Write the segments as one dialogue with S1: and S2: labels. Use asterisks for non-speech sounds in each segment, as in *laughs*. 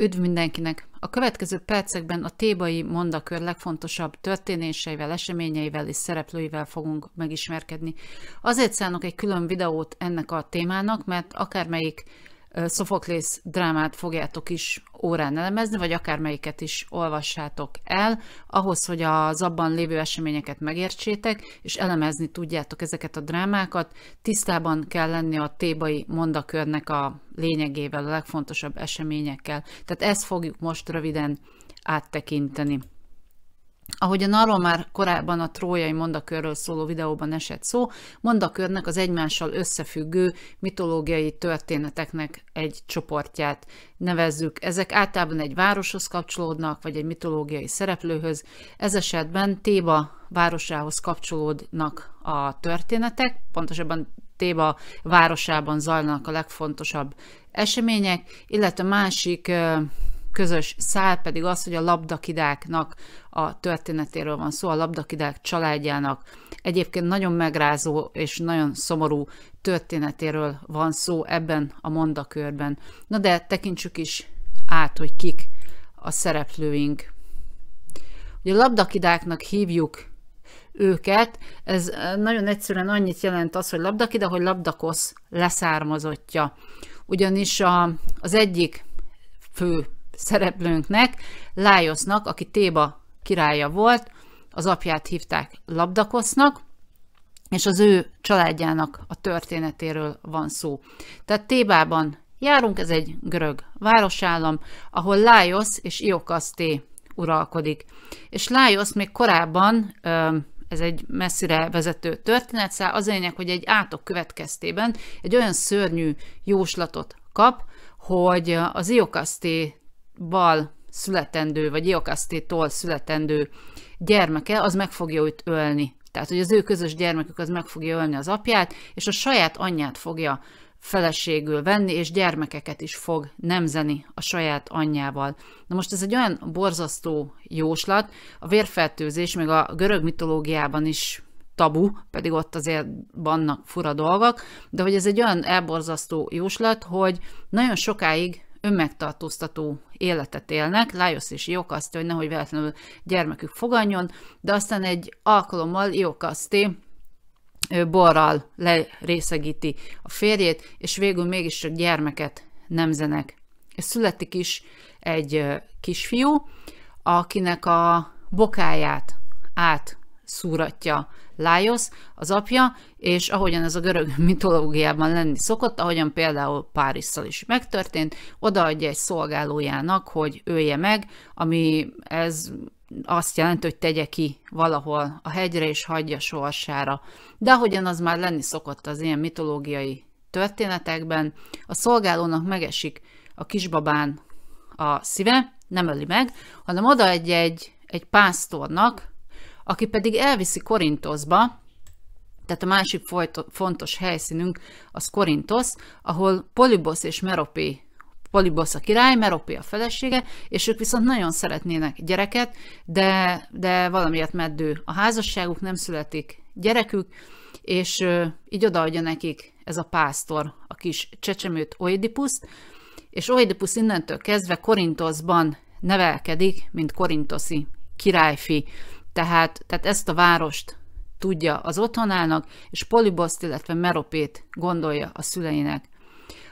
S1: Üdv mindenkinek! A következő percekben a tébai mondakör legfontosabb történéseivel, eseményeivel és szereplőivel fogunk megismerkedni. Azért szánok egy külön videót ennek a témának, mert akármelyik Sophocles drámát fogjátok is órán elemezni, vagy akármelyiket is olvassátok el, ahhoz, hogy az abban lévő eseményeket megértsétek, és elemezni tudjátok ezeket a drámákat, tisztában kell lenni a tébai mondakörnek a lényegével, a legfontosabb eseményekkel. Tehát ezt fogjuk most röviden áttekinteni. Ahogyan arról már korábban a trójai mondakörről szóló videóban esett szó, mondakörnek az egymással összefüggő mitológiai történeteknek egy csoportját nevezzük. Ezek általában egy városhoz kapcsolódnak, vagy egy mitológiai szereplőhöz. Ez esetben Téba városához kapcsolódnak a történetek, pontosabban Téba városában zajlanak a legfontosabb események, illetve másik közös szál pedig az, hogy a labdakidáknak a történetéről van szó, a labdakidák családjának egyébként nagyon megrázó és nagyon szomorú történetéről van szó ebben a mondakörben. Na de tekintsük is át, hogy kik a szereplőink. Ugye labdakidáknak hívjuk őket. Ez eh, nagyon egyszerűen annyit jelent az, hogy labdakida, hogy labdakosz leszármazottja. Ugyanis a, az egyik fő szereplőnknek, Lájosznak, aki Téba királya volt, az apját hívták Labdakosznak, és az ő családjának a történetéről van szó. Tehát Tébában járunk, ez egy görög városállam, ahol Lájosz és Iokaszté uralkodik. És Lájosz még korábban, ez egy messzire vezető történet, száll, szóval az lényeg, hogy egy átok következtében egy olyan szörnyű jóslatot kap, hogy az Iokaszté bal születendő, vagy Jokasztétól születendő gyermeke, az meg fogja őt ölni. Tehát, hogy az ő közös gyermekük az meg fogja ölni az apját, és a saját anyját fogja feleségül venni, és gyermekeket is fog nemzeni a saját anyjával. Na most ez egy olyan borzasztó jóslat, a vérfertőzés még a görög mitológiában is tabu, pedig ott azért vannak fura dolgok, de hogy ez egy olyan elborzasztó jóslat, hogy nagyon sokáig önmegtartóztató életet élnek. Lajos és Iokaszti, hogy nehogy véletlenül gyermekük fogadjon, de aztán egy alkalommal Iokaszti borral lerészegíti a férjét, és végül mégis a gyermeket nemzenek. Születik is egy kisfiú, akinek a bokáját át szúratja Lájosz, az apja, és ahogyan ez a görög *laughs* mitológiában lenni szokott, ahogyan például Párizszal is megtörtént, odaadja egy szolgálójának, hogy ője meg, ami ez azt jelenti, hogy tegye ki valahol a hegyre és hagyja sorsára. De ahogyan az már lenni szokott az ilyen mitológiai történetekben, a szolgálónak megesik a kisbabán a szíve, nem öli meg, hanem odaadja egy, egy pásztornak, aki pedig elviszi Korintoszba, tehát a másik fontos helyszínünk az Korintosz, ahol Polibosz és Meropi Polibosz a király, Meropi a felesége, és ők viszont nagyon szeretnének gyereket, de, de valamiért meddő a házasságuk, nem születik gyerekük, és ö, így odaadja nekik ez a pásztor a kis csecsemőt, Oedipuszt, és Oedipusz innentől kezdve Korintoszban nevelkedik, mint korintoszi királyfi. Tehát, tehát ezt a várost tudja az otthonának, és Poliboszt, illetve Meropét gondolja a szüleinek.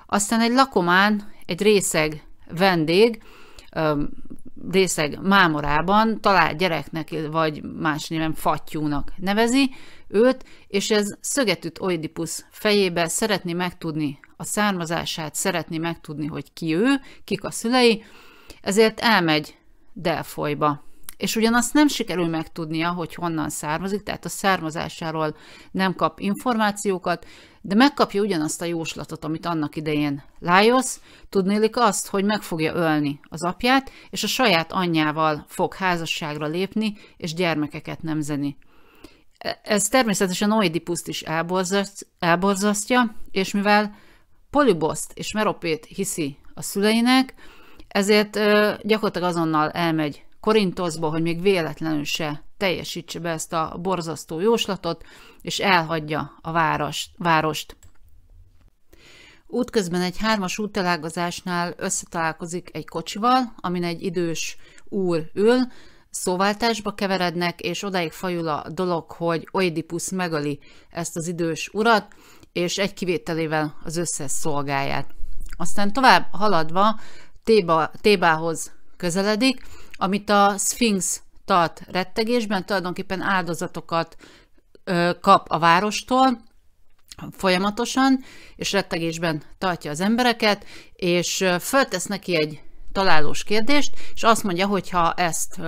S1: Aztán egy lakomán, egy részeg vendég, részeg mámorában talál gyereknek, vagy más néven fattyúnak nevezi őt, és ez szögetűt Oidipus fejébe szeretné megtudni a származását, szeretné megtudni, hogy ki ő, kik a szülei, ezért elmegy Delfolyba és ugyanazt nem sikerül megtudnia, hogy honnan származik, tehát a származásáról nem kap információkat, de megkapja ugyanazt a jóslatot, amit annak idején Lajos, tudnélik azt, hogy meg fogja ölni az apját, és a saját anyjával fog házasságra lépni, és gyermekeket nemzeni. E-, ez természetesen Oedipuszt is elborzasztja, és mivel Polyboszt és Meropét hiszi a szüleinek, ezért gyakorlatilag azonnal elmegy Korintoszba, hogy még véletlenül se teljesítse be ezt a borzasztó jóslatot, és elhagyja a várost. várost. Útközben egy hármas útelágazásnál összetalálkozik egy kocsival, amin egy idős úr ül, szóváltásba keverednek, és odáig fajul a dolog, hogy Oedipus megöli ezt az idős urat, és egy kivételével az összes szolgáját. Aztán tovább haladva Téba, Tébához közeledik, amit a Sphinx tart rettegésben, tulajdonképpen áldozatokat kap a várostól, folyamatosan, és rettegésben tartja az embereket, és föltesz neki egy találós kérdést, és azt mondja, hogy ha ezt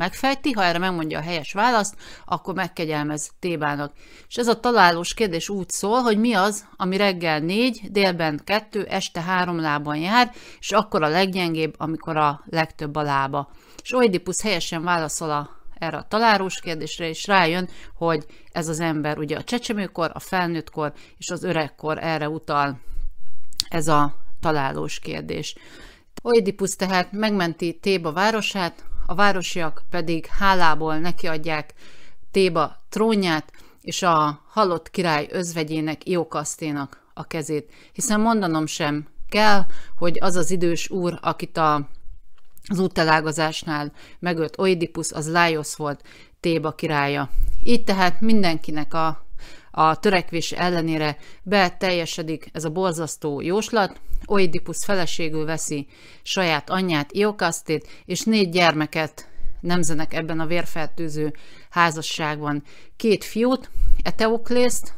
S1: Megfejti, ha erre megmondja a helyes választ, akkor megkegyelmez Tébának. És ez a találós kérdés úgy szól, hogy mi az, ami reggel négy, délben kettő, este három lábon jár, és akkor a leggyengébb, amikor a legtöbb a lába. És Oedipus helyesen válaszol a erre a találós kérdésre, és rájön, hogy ez az ember ugye a csecsemőkor, a felnőttkor és az öregkor erre utal ez a találós kérdés. Oedipus tehát megmenti Téba városát, a városiak pedig hálából nekiadják Téba trónját, és a halott király özvegyének Iokaszténak a kezét, hiszen mondanom sem kell, hogy az az idős úr, akit a, az útelágazásnál megölt Oidipus, az Lájosz volt Téba királya. Így tehát mindenkinek a a törekvés ellenére beteljesedik ez a borzasztó jóslat, Oidipus feleségül veszi saját anyját, Iokasztét, és négy gyermeket nemzenek ebben a vérfertőző házasságban. Két fiút, Eteoklészt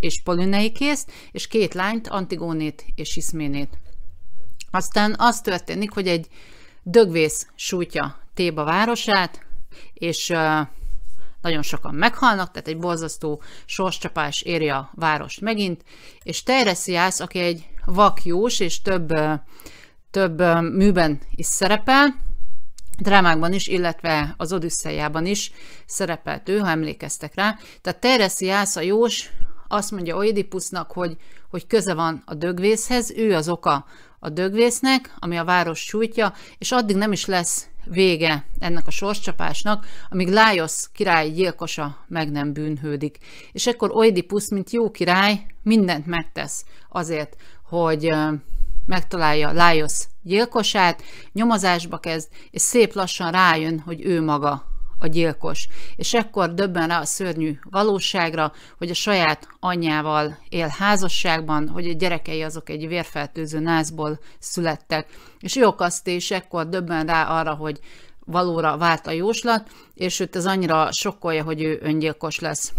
S1: és Polüneikészt, és két lányt, Antigónét és Iszménét. Aztán az történik, hogy egy dögvész sújtja Téba városát, és nagyon sokan meghalnak, tehát egy borzasztó sorscsapás éri a várost megint, és Teiresiász, aki egy vakjós, és több, több műben is szerepel, drámákban is, illetve az Odüsszejában is szerepelt ő, ha emlékeztek rá. Tehát Teiresiász a jós azt mondja Oedipusznak, hogy, hogy köze van a dögvészhez, ő az oka a dögvésznek, ami a város sújtja, és addig nem is lesz vége ennek a sorscsapásnak, amíg Lájosz király gyilkosa meg nem bűnhődik. És ekkor Oidipus, mint jó király, mindent megtesz azért, hogy megtalálja Lájosz gyilkosát, nyomozásba kezd, és szép lassan rájön, hogy ő maga a gyilkos. És ekkor döbben rá a szörnyű valóságra, hogy a saját anyjával él házasságban, hogy a gyerekei azok egy vérfertőző názból születtek. És Jokaszté és ekkor döbben rá arra, hogy valóra vált a jóslat, és őt ez annyira sokkolja, hogy ő öngyilkos lesz.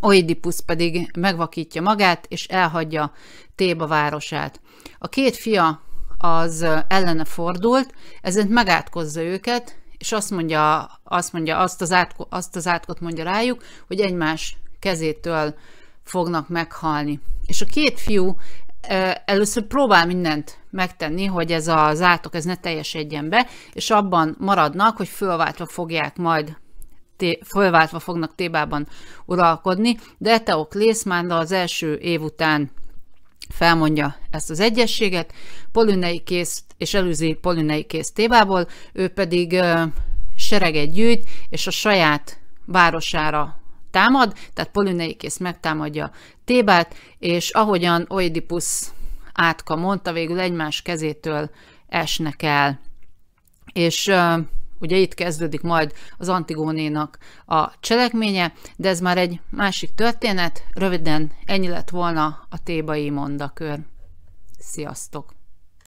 S1: Oidipus pedig megvakítja magát, és elhagyja Téba városát. A két fia az ellene fordult, ezért megátkozza őket, és azt mondja, azt mondja, azt az, átko, azt az átkot mondja rájuk, hogy egymás kezétől fognak meghalni. És a két fiú először próbál mindent megtenni, hogy ez az átok ez ne teljesedjen be, és abban maradnak, hogy fölváltva fogják majd fölváltva fognak Tébában uralkodni, de Teoklész már az első év után felmondja ezt az egyességet, polinei kész és előzi polinei kész tévából, ő pedig ö, sereget gyűjt, és a saját városára támad, tehát kész megtámadja Tébát, és ahogyan Oedipus átka mondta, végül egymás kezétől esnek el. És Ugye itt kezdődik majd az Antigónénak a cselekménye, de ez már egy másik történet. Röviden ennyi lett volna a tébai mondakör. Sziasztok!